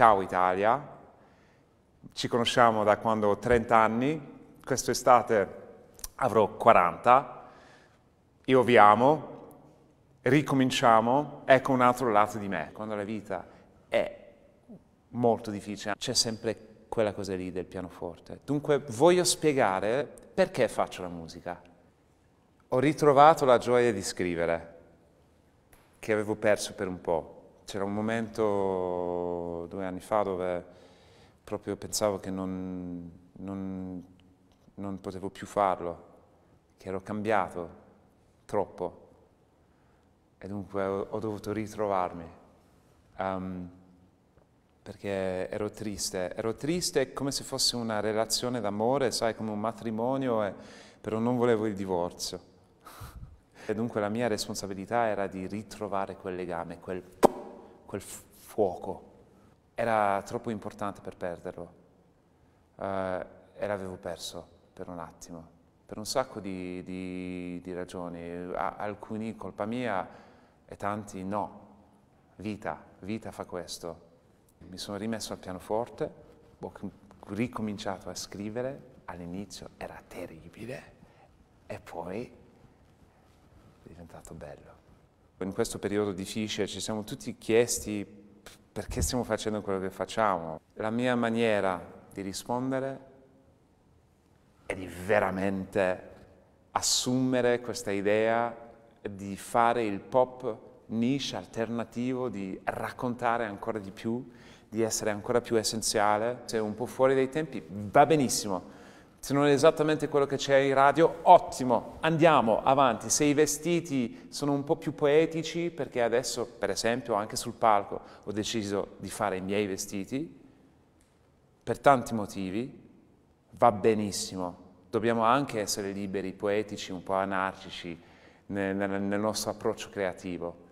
Ciao Italia, ci conosciamo da quando ho 30 anni, quest'estate avrò 40, io vi amo, ricominciamo, ecco un altro lato di me. Quando la vita è molto difficile, c'è sempre quella cosa lì del pianoforte. Dunque voglio spiegare perché faccio la musica. Ho ritrovato la gioia di scrivere, che avevo perso per un po' c'era un momento due anni fa dove proprio pensavo che non, non, non potevo più farlo, che ero cambiato troppo e dunque ho, ho dovuto ritrovarmi. Um, perché ero triste, ero triste come se fosse una relazione d'amore, sai, come un matrimonio, e, però non volevo il divorzio. E dunque la mia responsabilità era di ritrovare quel legame, quel quel fuoco. Era troppo importante per perderlo uh, e l'avevo perso per un attimo, per un sacco di, di, di ragioni, A, alcuni colpa mia e tanti no. Vita, vita fa questo. Mi sono rimesso al pianoforte, ho ricominciato a scrivere, all'inizio era terribile e poi è diventato bello in questo periodo difficile ci siamo tutti chiesti perché stiamo facendo quello che facciamo. La mia maniera di rispondere è di veramente assumere questa idea di fare il pop niche alternativo, di raccontare ancora di più, di essere ancora più essenziale. Se è un po' fuori dai tempi va benissimo, se non è esattamente quello che c'è in radio, ottimo, andiamo avanti. Se i vestiti sono un po' più poetici, perché adesso, per esempio, anche sul palco ho deciso di fare i miei vestiti, per tanti motivi, va benissimo. Dobbiamo anche essere liberi, poetici, un po' anarchici nel, nel nostro approccio creativo.